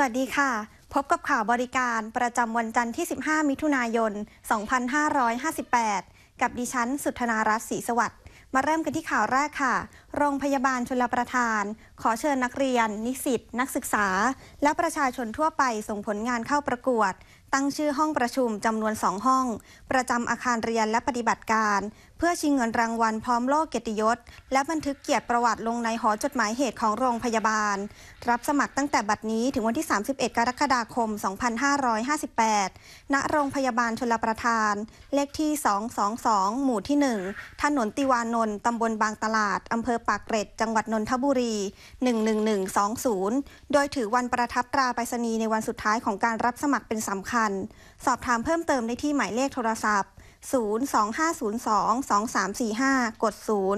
วัสดีค่ะ พบกับข่าวบริการประจำวันจันทร์ที่ 15 มิถุนายน 2558 กับดิฉันสุธนารัตน์ศรีสวัสดิ์มาเริ่มกันที่ข่าวแรกค่ะ โรงพยาบาลชลประทาน ขอเชิญนักเรียน นิสิตนักศึกษา และประชาชนทั่วไปส่งผลงานเข้าประกวดตั้งชื่อห้องประชุมจำนวนสองห้อง ประจำอาคารเรียนและปฏิบัติการ เพื่อชิงเงินรางวัลพร้อมโล่เกียรติยศและบันทึกเกียรติประวัติลงในหอจดหมายเหตุของโรงพยาบาล รับสมัครตั้งแต่บัดนี้ถึงวันที่ 31 กรกฎาคม 2558 ณโรงพยาบาลชลประทาน เลขที่ 222 หมู่ที่1ถนนติวานนท์ตำบลบางตลาดอำเภอปากเกร็ด จังหวัดนนทบุรี11120 โดยถือวันประทับตราไปรษณีย์ในวันสุดท้ายของการรับสมัครเป็นสำคัญันสอบถามเพิ่มเติมได้ที่หมายเลขโทรศัพท์ 025022345 กด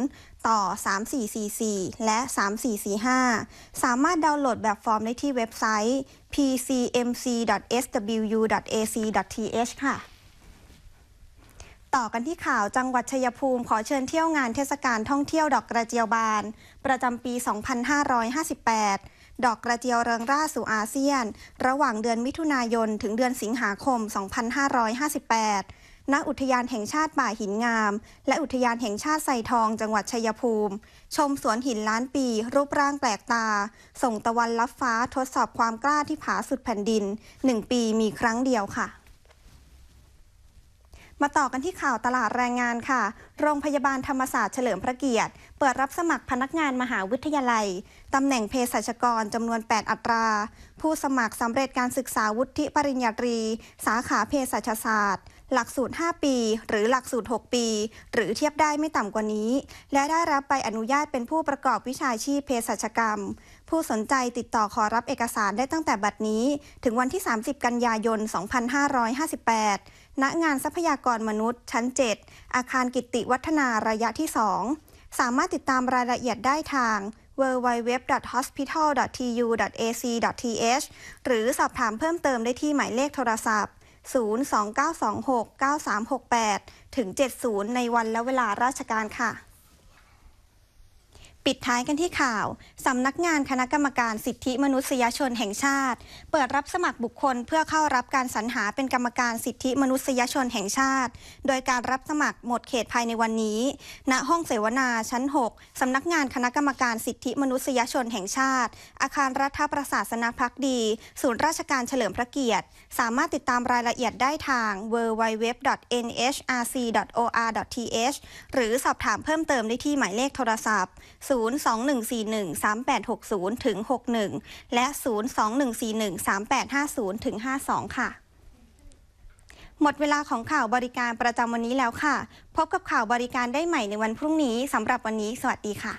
0 ต่อ 3444 และ 3445 สามารถดาวน์โหลดแบบฟอร์มได้ที่เว็บไซต์ pcmc.swu.ac.th ค่ะ ต่อกันที่ข่าวจังหวัดชัยภูมิขอเชิญเที่ยวงานเทศกาลท่องเที่ยวดอกกระเจียวบาน ประจำปี 2558ดอกกระเจียวเริงร่าสู่อาเซียน ระหว่างเดือนมิถุนายน ถึงเดือนสิงหาคม 2558ณอุทยานแห่งชาติป่าหินงาม และอุทยานแห่งชาติไซทองจังหวัดชัยภูมิ ชมสวนหินล้านปี รูปร่างแปลกตา ส่งตะวันลับฟ้าทดสอบความกล้าที่ผาสุดแผ่นดิน 1 ปีมีครั้งเดียวค่ะ มาต่อกันที่ข่าวตลาดแรงงานค่ะ โรงพยาบาลธรรมศาสตร์เฉลิมพระเกียรติเปิดรับสมัครพนักงานมหาวิทยาลัย ตำแหน่งเภสัชกร จำนวน 8 อัตรา ผู้สมัครสำเร็จการศึกษาวุฒิปริญญาตรี สาขาเภสัชศาสตร์ หลักสูตร 5 ปี หรือหลักสูตร 6 ปี หรือเทียบได้ไม่ต่ำกว่านี้ และได้รับใบอนุญาตเป็นผู้ประกอบวิชาชีพเภสัชกรรม ผู้สนใจติดต่อขอรับเอกสารได้ตั้งแต่บัดนี้ ถึงวันที่ 30 กันยายน 2558 ณ งานทรัพยากรมนุษย์ ชั้น 7 อาคารกิติวัฒนาระยะที่ 2สามารถติดตามรายละเอียดได้ทาง www.hospital.tu.ac.th หรือสอบถามเพิ่มเติมได้ที่หมายเลขโทรศัพท์ 029269368 ถึง 70ในวันและเวลาราชการค่ะปิดท้ายกันที่ข่าวสำนักงานคณะกรรมการสิทธิมนุษยชนแห่งชาติ เปิดรับสมัครบุคคลเพื่อเข้ารับการสรรหาเป็นกรรมการสิทธิมนุษยชนแห่งชาติ โดยการรับสมัครหมดเขตภายในวันนี้ ณห้องเสวนาชั้น 6สำนักงานคณะกรรมการสิทธิมนุษยชนแห่งชาติ อาคารรัฐประศาสนพักดี ศูนย์ราชการเฉลิมพระเกียรติ สามารถติดตามรายละเอียดได้ทาง www.nhrc.or.th หรือสอบถามเพิ่มเติมได้ที่หมายเลขโทรศัพท์021413860ถึง61 และ 021413850ถึง52 ค่ะ หมดเวลาของข่าวบริการประจำวันนี้แล้วค่ะ พบกับข่าวบริการได้ใหม่ในวันพรุ่งนี้สำหรับวันนี้สวัสดีค่ะ